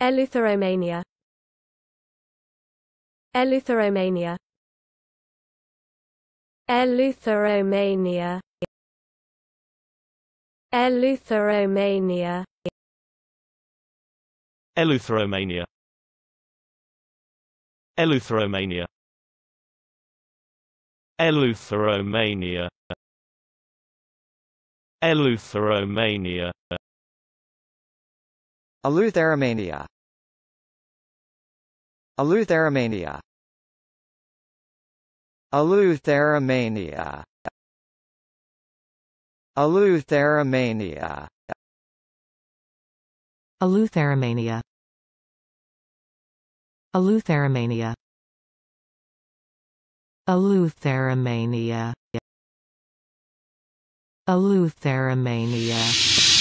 Eleutheromania Eleutheromania Eleutheromania Eleutheromania Eleutheromania Eleutheromania Eleutheromania Eleutheromania Eleutheramania Eleutheramania Eleutheramania Eleutheramania Eleutheramania Eleutheramania Eleutheramania Eleutheramania